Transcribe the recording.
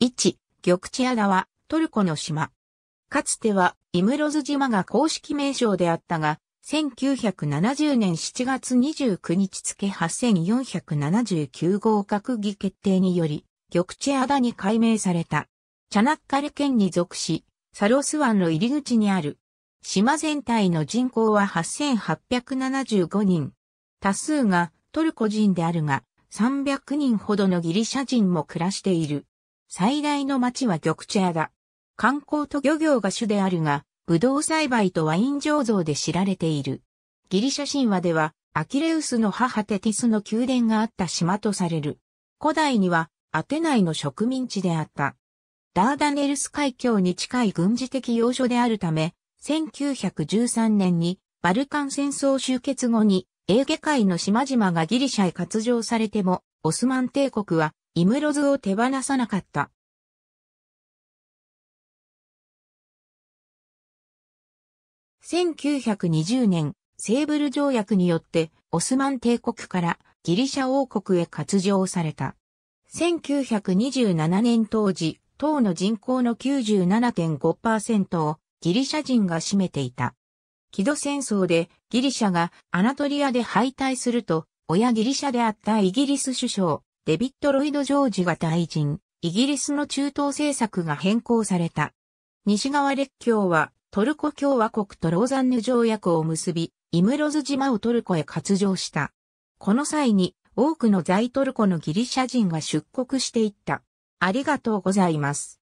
1、玉地穴は、トルコの島。かつては、イムロズ島が公式名称であったが、1970年7月29日付8479号閣議決定により、玉地穴に改名された。チャナッカル県に属し、サロス湾の入り口にある。島全体の人口は8875人。多数がトルコ人であるが、300人ほどのギリシャ人も暮らしている。最大の町は玉茶屋だ。観光と漁業が主であるが、ブドウ栽培とワイン醸造で知られている。ギリシャ神話では、アキレウスの母テティスの宮殿があった島とされる。古代には、アテナイの植民地であった。ダーダネルス海峡に近い軍事的要所であるため、1913年にバルカン戦争終結後にエーゲ海の島々がギリシャへ割譲されても、オスマン帝国はイムロズを手放さなかった。1920年、セーブル条約によって、オスマン帝国からギリシャ王国へ割譲された。1927年当時、党の人口の97.5%をギリシャ人が占めていた。キド戦争でギリシャがアナトリアで敗退すると、親ギリシャであったイギリス首相、デビッド・ロイド・ジョージが退陣、イギリスの中東政策が変更された。西側列強はトルコ共和国とローザンヌ条約を結び、イムロズ島をトルコへ割譲した。この際に多くの在トルコのギリシャ人が出国していった。ありがとうございます。